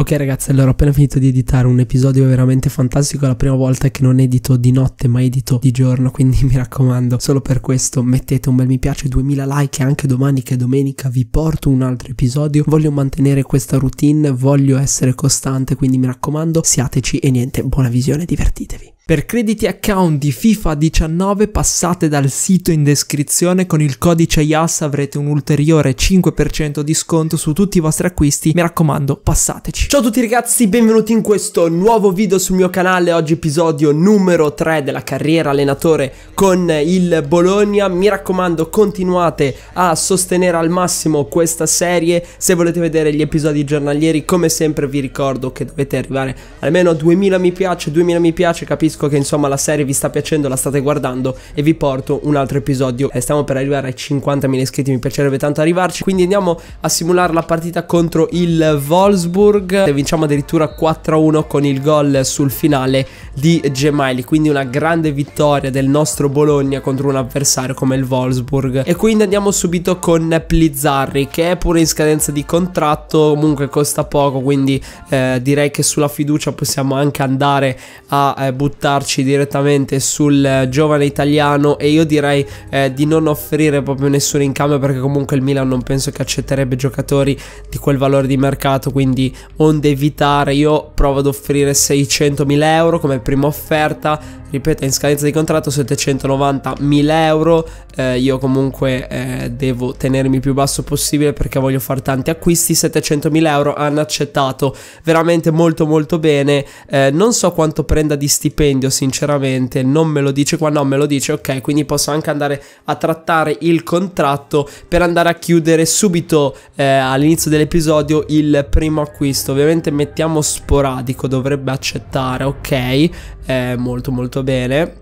Ok ragazzi, allora ho appena finito di editare un episodio veramente fantastico, è la prima volta che non edito di notte ma edito di giorno, quindi mi raccomando, solo per questo mettete un bel mi piace, 2000 like e anche domani che domenica vi porto un altro episodio, voglio mantenere questa routine, voglio essere costante, quindi mi raccomando, siateci e niente, buona visione, divertitevi per crediti account di FIFA 19 passate dal sito in descrizione con il codice IAS avrete un ulteriore 5% di sconto su tutti i vostri acquisti, mi raccomando passateci. Ciao a tutti ragazzi, benvenuti in questo nuovo video sul mio canale, oggi episodio numero 3 della carriera allenatore con il Bologna, mi raccomando continuate a sostenere al massimo questa serie, se volete vedere gli episodi giornalieri come sempre vi ricordo che dovete arrivare almeno a 2000 mi piace, 2000 mi piace, capisco capisco che insomma la serie vi sta piacendo, la state guardando e vi porto un altro episodio. E eh, stiamo per arrivare ai 50.000 iscritti, mi piacerebbe tanto arrivarci. Quindi andiamo a simulare la partita contro il Wolfsburg. E vinciamo addirittura 4-1 con il gol sul finale di Gemaili. Quindi una grande vittoria del nostro Bologna contro un avversario come il Wolfsburg. E quindi andiamo subito con Plizzarri che è pure in scadenza di contratto, comunque costa poco, quindi eh, direi che sulla fiducia possiamo anche andare a eh, buttare buttarci direttamente sul eh, giovane italiano e io direi eh, di non offrire proprio nessuno in cambio perché comunque il Milan non penso che accetterebbe giocatori di quel valore di mercato quindi onde evitare io provo ad offrire 600.000 euro come prima offerta ripeto, in scadenza di contratto 790.000 euro. Eh, io comunque eh, devo tenermi il più basso possibile perché voglio fare tanti acquisti. 700.000 euro hanno accettato veramente molto molto bene. Eh, non so quanto prenda di stipendio, sinceramente, non me lo dice qua, no, me lo dice, ok, quindi posso anche andare a trattare il contratto per andare a chiudere subito eh, all'inizio dell'episodio il primo acquisto. Ovviamente mettiamo sporadico, dovrebbe accettare, ok, eh, molto molto molto bene.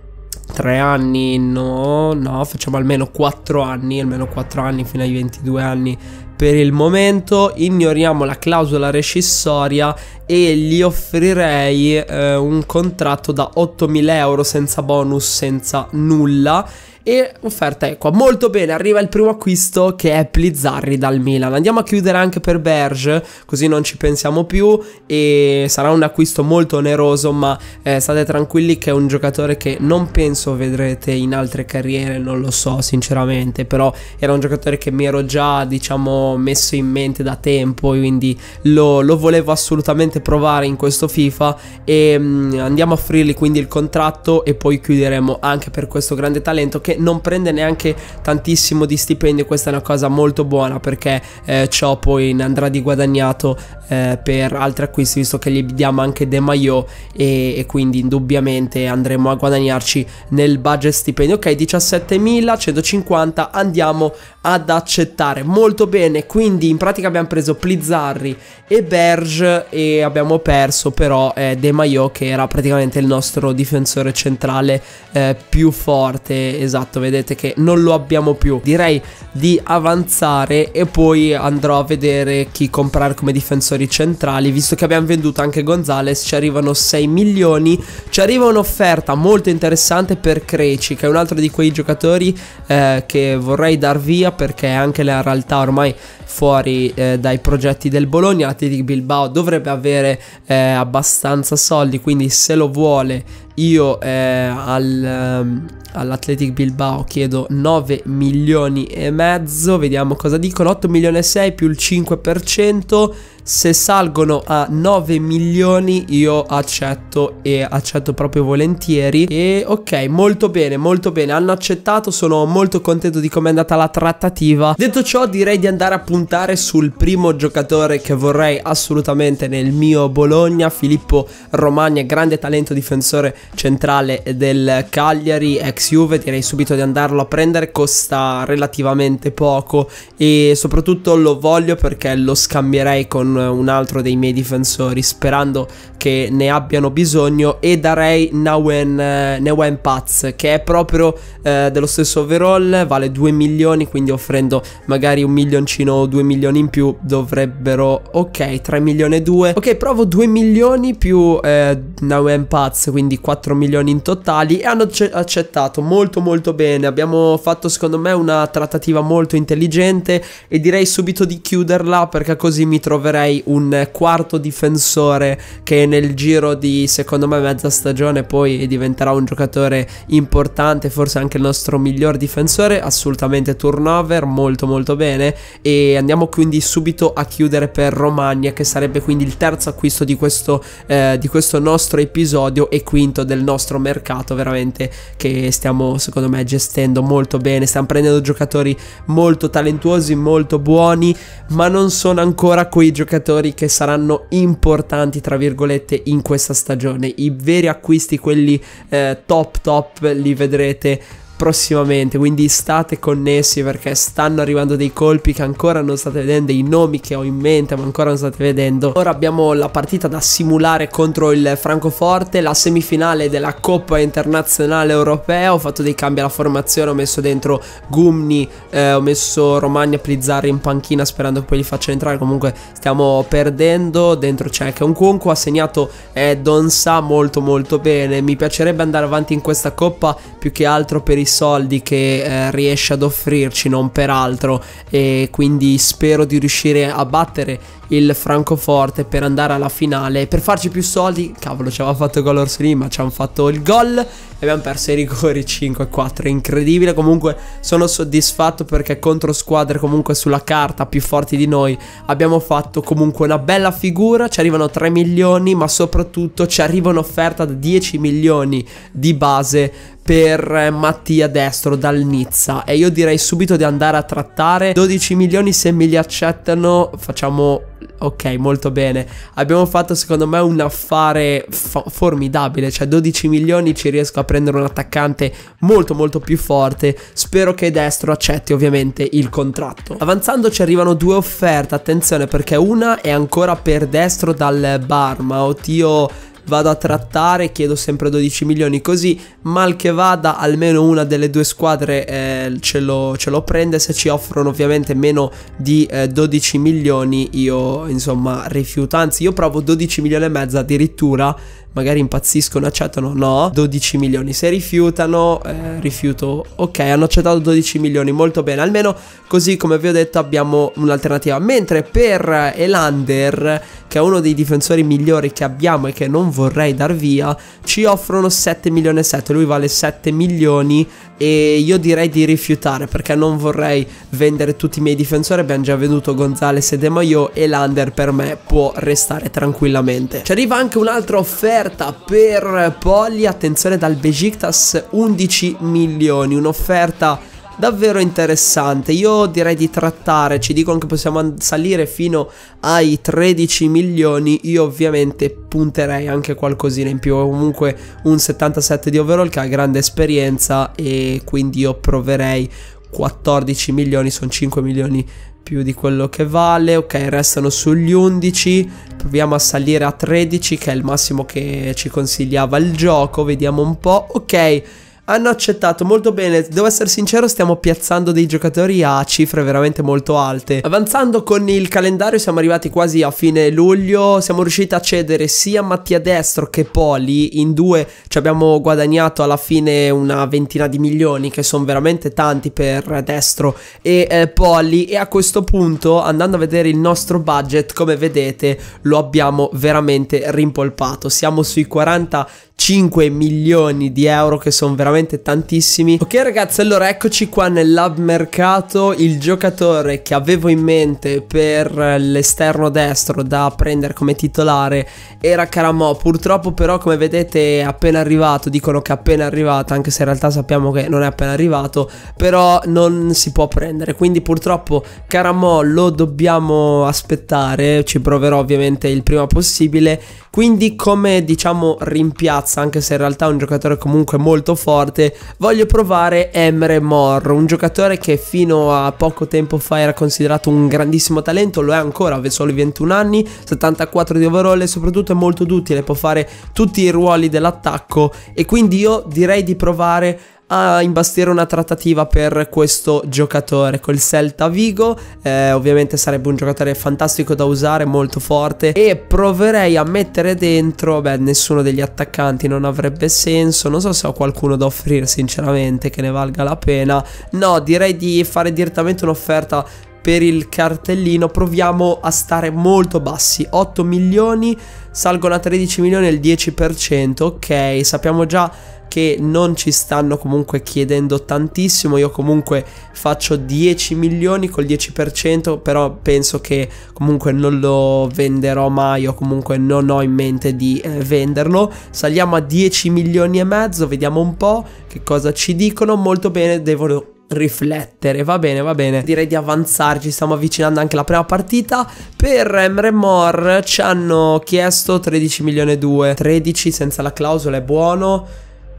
Tre anni no, no, facciamo almeno quattro anni, almeno quattro anni fino ai 22 anni per il momento ignoriamo la clausola rescissoria e gli offrirei eh, un contratto da 8.000 euro senza bonus, senza nulla e offerta equa. Molto bene, arriva il primo acquisto che è Plizzarri dal Milan. Andiamo a chiudere anche per Berge, così non ci pensiamo più e sarà un acquisto molto oneroso, ma eh, state tranquilli che è un giocatore che non penso vedrete in altre carriere, non lo so sinceramente, però era un giocatore che mi ero già, diciamo, messo in mente da tempo, quindi lo, lo volevo assolutamente provare in questo FIFA e mh, mm, andiamo a offrirgli quindi il contratto e poi chiuderemo anche per questo grande talento che non prende neanche tantissimo di stipendio, questa è una cosa molto buona perché eh, ciò poi ne andrà di guadagnato eh, per altri acquisti visto che gli diamo anche De Maio e, e, quindi indubbiamente andremo a guadagnarci nel budget stipendio. Ok, 17.150 andiamo ad accettare, molto bene, quindi in pratica abbiamo preso Plizzarri e Berge e abbiamo perso però eh, De Maio che era praticamente il nostro difensore centrale eh, più forte, esatto fatto vedete che non lo abbiamo più direi di avanzare e poi andrò a vedere chi comprare come difensori centrali visto che abbiamo venduto anche Gonzales ci arrivano 6 milioni ci arriva un'offerta molto interessante per Creci che è un altro di quei giocatori eh, che vorrei dar via perché anche la realtà ormai fuori eh, dai progetti del Bologna l'Atletic Bilbao dovrebbe avere eh, abbastanza soldi quindi se lo vuole io eh, al, um, all'Athletic Bilbao chiedo 9 milioni e mezzo, vediamo cosa dicono, 8 milioni e 6 più il 5% se salgono a 9 milioni io accetto e accetto proprio volentieri e ok molto bene molto bene hanno accettato sono molto contento di come è andata la trattativa detto ciò direi di andare a puntare sul primo giocatore che vorrei assolutamente nel mio Bologna Filippo Romagna grande talento difensore centrale del Cagliari ex Juve direi subito di andarlo a prendere costa relativamente poco e soprattutto lo voglio perché lo scambierei con un altro dei miei difensori sperando che ne abbiano bisogno e darei Nawen, eh, Nawen Paz che è proprio eh, dello stesso overall vale 2 milioni quindi offrendo magari un milioncino o 2 milioni in più dovrebbero ok 3 milioni e 2 ok provo 2 milioni più eh, Nawen Paz quindi 4 milioni in totali e hanno accettato molto molto bene abbiamo fatto secondo me una trattativa molto intelligente e direi subito di chiuderla perché così mi troverei hai un quarto difensore che nel giro di secondo me mezza stagione poi diventerà un giocatore importante, forse anche il nostro miglior difensore, assolutamente turnover, molto molto bene e andiamo quindi subito a chiudere per Romagna che sarebbe quindi il terzo acquisto di questo, eh, di questo nostro episodio e quinto del nostro mercato veramente che stiamo secondo me gestendo molto bene, stiamo prendendo giocatori molto talentuosi, molto buoni, ma non sono ancora quei giocatori giocatori che saranno importanti tra virgolette in questa stagione. I veri acquisti, quelli eh, top top, li vedrete prossimamente, quindi state connessi perché stanno arrivando dei colpi che ancora non state vedendo, i nomi che ho in mente ma ancora non state vedendo. Ora abbiamo la partita da simulare contro il Francoforte, la semifinale della Coppa Internazionale Europea, ho fatto dei cambi alla formazione, ho messo dentro Gumni, eh, ho messo Romagna Plizzarri in panchina sperando che poi li faccia entrare, comunque stiamo perdendo, dentro c'è anche un Kunku, ha segnato eh, Don Sa molto molto bene, mi piacerebbe andare avanti in questa Coppa più che altro per i quei soldi che eh, riesce ad offrirci, non per altro. E quindi spero di riuscire a battere il Francoforte per andare alla finale, per farci più soldi. Cavolo, ci aveva fatto gol Orsini, ma ci hanno fatto il gol e abbiamo perso i rigori 5-4. Incredibile, comunque sono soddisfatto perché contro squadre comunque sulla carta più forti di noi abbiamo fatto comunque una bella figura. Ci arrivano 3 milioni, ma soprattutto ci arriva un'offerta da 10 milioni di base per eh, Mattia Destro dal Nizza e io direi subito di andare a trattare 12 milioni se me li accettano facciamo ok molto bene abbiamo fatto secondo me un affare formidabile cioè 12 milioni ci riesco a prendere un attaccante molto molto più forte spero che Destro accetti ovviamente il contratto avanzando ci arrivano due offerte attenzione perché una è ancora per Destro dal Barma io vado a trattare, chiedo sempre 12 milioni così, mal che vada almeno una delle due squadre eh, ce, lo, ce, lo, prende, se ci offrono ovviamente meno di eh, 12 milioni io insomma rifiuto, anzi io provo 12 milioni e mezzo addirittura magari impazziscono, accettano no, 12 milioni. Se rifiutano, eh, rifiuto, ok, hanno accettato 12 milioni, molto bene, almeno così come vi ho detto abbiamo un'alternativa. Mentre per Elander, che è uno dei difensori migliori che abbiamo e che non vorrei dar via, ci offrono 7 milioni e 7, lui vale 7 milioni e io direi di rifiutare perché non vorrei vendere tutti i miei difensori abbiamo già venduto Gonzales e De Maio e l'under per me può restare tranquillamente ci arriva anche un'altra offerta per Polly attenzione dal Besiktas 11 milioni un'offerta davvero interessante. Io direi di trattare, ci dicono che possiamo salire fino ai 13 milioni. Io ovviamente punterei anche qualcosina in più, comunque un 77 di overall che ha grande esperienza e quindi io proverei 14 milioni, sono 5 milioni più di quello che vale, ok restano sugli 11, proviamo a salire a 13 che è il massimo che ci consigliava il gioco, vediamo un po', ok hanno accettato molto bene. Devo essere sincero, stiamo piazzando dei giocatori a cifre veramente molto alte. Avanzando con il calendario, siamo arrivati quasi a fine luglio. Siamo riusciti a cedere sia Mattia Destro che Poli. In due ci abbiamo guadagnato alla fine una ventina di milioni, che sono veramente tanti per Destro e eh, Poli. E a questo punto, andando a vedere il nostro budget, come vedete, lo abbiamo veramente rimpolpato. Siamo sui 40 5 milioni di euro che sono veramente tantissimi. Ok ragazzi, allora eccoci qua nel lab mercato, il giocatore che avevo in mente per l'esterno destro da prendere come titolare era Caramò. Purtroppo però come vedete è appena arrivato, dicono che è appena arrivato, anche se in realtà sappiamo che non è appena arrivato, però non si può prendere. Quindi purtroppo Caramò lo dobbiamo aspettare, ci proverò ovviamente il prima possibile. Quindi come diciamo rimpiazza Diaz, anche se in realtà è un giocatore comunque molto forte, voglio provare Emre Mor, un giocatore che fino a poco tempo fa era considerato un grandissimo talento, lo è ancora, aveva solo 21 anni, 74 di overall e soprattutto è molto duttile, può fare tutti i ruoli dell'attacco e quindi io direi di provare a imbastire una trattativa per questo giocatore col Celta Vigo eh, ovviamente sarebbe un giocatore fantastico da usare molto forte e proverei a mettere dentro beh nessuno degli attaccanti non avrebbe senso non so se ho qualcuno da offrire sinceramente che ne valga la pena no direi di fare direttamente un'offerta per il cartellino proviamo a stare molto bassi 8 milioni salgono a 13 milioni il 10% ok sappiamo già che non ci stanno comunque chiedendo tantissimo, io comunque faccio 10 milioni col 10%, però penso che comunque non lo venderò mai o comunque non ho in mente di eh, venderlo. Saliamo a 10 milioni e mezzo, vediamo un po' che cosa ci dicono, molto bene, devono riflettere. Va bene, va bene. Direi di avanzarci. Stiamo avvicinando anche la prima partita. Per Emre Mor ci hanno chiesto 13 milioni e 2. 13 senza la clausola è buono.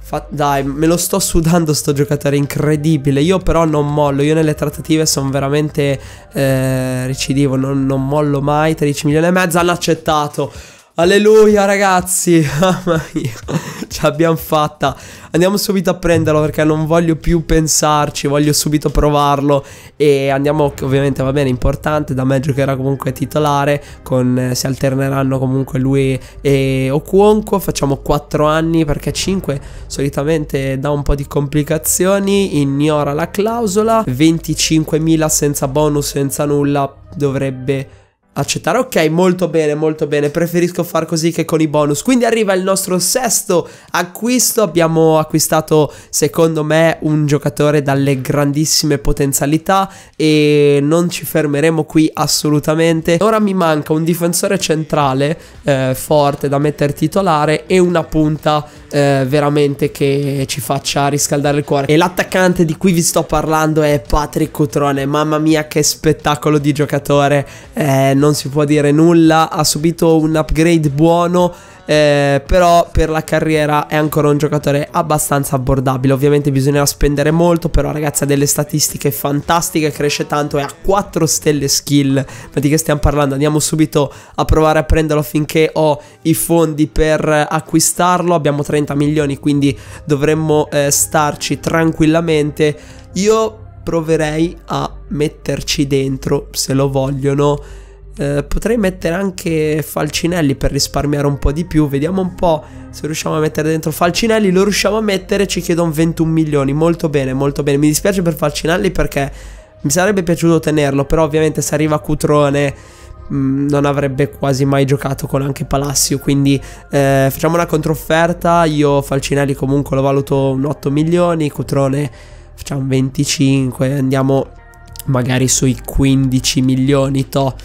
Fa dai, me lo sto sudando sto giocatore, incredibile. Io però non mollo, io nelle trattative sono veramente eh, recidivo, non, non mollo mai. 13 milioni e mezzo, hanno accettato. Alleluia ragazzi Mamma mia ci abbiamo fatta Andiamo subito a prenderlo perché non voglio più pensarci Voglio subito provarlo E andiamo ovviamente va bene importante Da me giocherà comunque titolare con, eh, Si alterneranno comunque lui e Okwonko Facciamo 4 anni perché 5 solitamente dà un po' di complicazioni Ignora la clausola 25.000 senza bonus senza nulla Dovrebbe accettare. Ok, molto bene, molto bene. Preferisco far così che con i bonus. Quindi arriva il nostro sesto acquisto. Abbiamo acquistato, secondo me, un giocatore dalle grandissime potenzialità e non ci fermeremo qui assolutamente. Ora mi manca un difensore centrale eh, forte da mettere titolare e una punta eh, veramente che ci faccia riscaldare il cuore. E l'attaccante di cui vi sto parlando è Patrick Cutrone. Mamma mia che spettacolo di giocatore. Eh, non non si può dire nulla, ha subito un upgrade buono, eh, però per la carriera è ancora un giocatore abbastanza abbordabile. Ovviamente bisognerà spendere molto, però ragazzi ha delle statistiche fantastiche, cresce tanto e ha 4 stelle skill. Ma di che stiamo parlando? Andiamo subito a provare a prenderlo finché ho i fondi per acquistarlo. Abbiamo 30 milioni, quindi dovremmo eh, starci tranquillamente. Io proverei a metterci dentro se lo vogliono eh, potrei mettere anche Falcinelli per risparmiare un po' di più. Vediamo un po' se riusciamo a mettere dentro Falcinelli. Lo riusciamo a mettere, ci chiedono 21 milioni. Molto bene, molto bene. Mi dispiace per Falcinelli perché mi sarebbe piaciuto tenerlo. Però ovviamente se arriva Cutrone mm, non avrebbe quasi mai giocato con anche Palacio. Quindi eh, facciamo una controfferta. Io Falcinelli comunque lo valuto un 8 milioni. Cutrone facciamo 25. Andiamo magari sui 15 milioni. Toh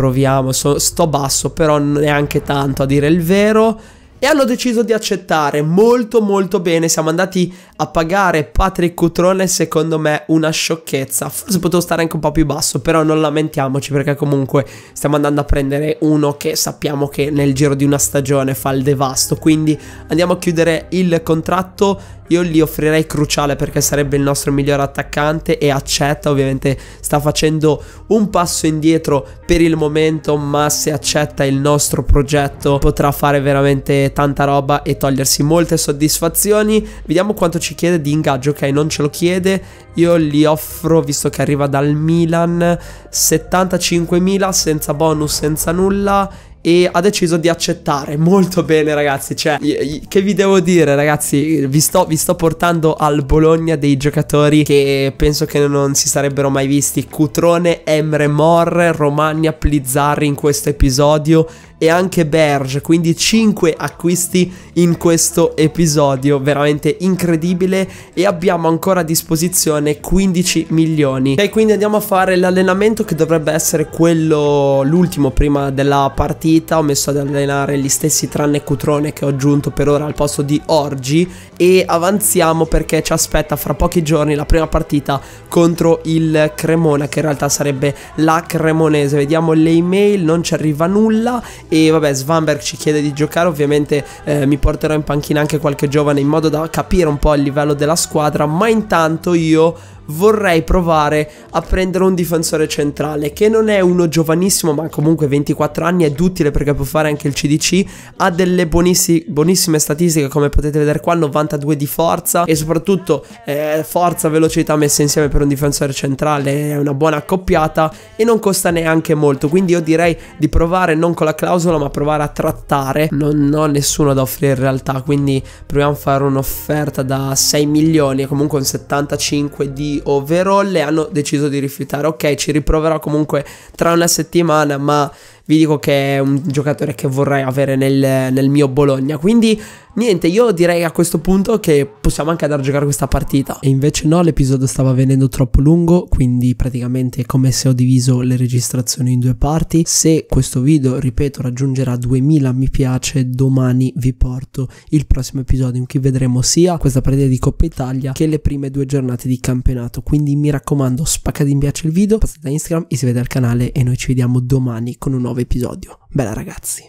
proviamo, so, sto basso però neanche tanto a dire il vero e hanno deciso di accettare molto molto bene. Siamo andati a pagare Patrick Cutrone, secondo me una sciocchezza. Forse potevo stare anche un po' più basso, però non lamentiamoci perché comunque stiamo andando a prendere uno che sappiamo che nel giro di una stagione fa il devasto. Quindi andiamo a chiudere il contratto. Io gli offrirei Cruciale perché sarebbe il nostro migliore attaccante e accetta, ovviamente sta facendo un passo indietro per il momento, ma se accetta il nostro progetto potrà fare veramente tanta roba e togliersi molte soddisfazioni. Vediamo quanto ci chiede di ingaggio, ok non ce lo chiede, io gli offro, visto che arriva dal Milan, 75.000 senza bonus, senza nulla e ha deciso di accettare molto bene ragazzi cioè che vi devo dire ragazzi vi sto, vi sto, portando al Bologna dei giocatori che penso che non si sarebbero mai visti Cutrone Emre Mor Romagna Plizzarri in questo episodio e anche Berge, quindi 5 acquisti in questo episodio, veramente incredibile e abbiamo ancora a disposizione 15 milioni. E quindi andiamo a fare l'allenamento che dovrebbe essere quello l'ultimo prima della partita, ho messo ad allenare gli stessi tranne Cutrone che ho aggiunto per ora al posto di Orgi e avanziamo perché ci aspetta fra pochi giorni la prima partita contro il Cremona che in realtà sarebbe la Cremonese. Vediamo le email, non ci arriva nulla e vabbè Svanberg ci chiede di giocare ovviamente eh, mi porterò in panchina anche qualche giovane in modo da capire un po' il livello della squadra ma intanto io vorrei provare a prendere un difensore centrale che non è uno giovanissimo ma comunque 24 anni è utile perché può fare anche il CDC, ha delle buonissi, buonissime statistiche come potete vedere qua, 92 di forza e soprattutto eh, forza velocità messe insieme per un difensore centrale, è una buona accoppiata e non costa neanche molto, quindi io direi di provare non con la clausola ma provare a trattare, non, non ho nessuno da offrire in realtà, quindi proviamo a fare un'offerta da 6 milioni comunque un 75 di di overall e hanno deciso di rifiutare. Ok, ci riproverò comunque tra una settimana, ma vi dico che è un giocatore che vorrei avere nel, nel mio Bologna. Quindi Niente, io direi a questo punto che possiamo anche andare a giocare questa partita. E invece no, l'episodio stava venendo troppo lungo, quindi praticamente è come se ho diviso le registrazioni in due parti. Se questo video, ripeto, raggiungerà 2000 mi piace, domani vi porto il prossimo episodio in cui vedremo sia questa partita di Coppa Italia che le prime due giornate di campionato. Quindi mi raccomando, spaccate in piace il video, passate da Instagram, iscrivetevi al canale e noi ci vediamo domani con un nuovo episodio. Bella ragazzi!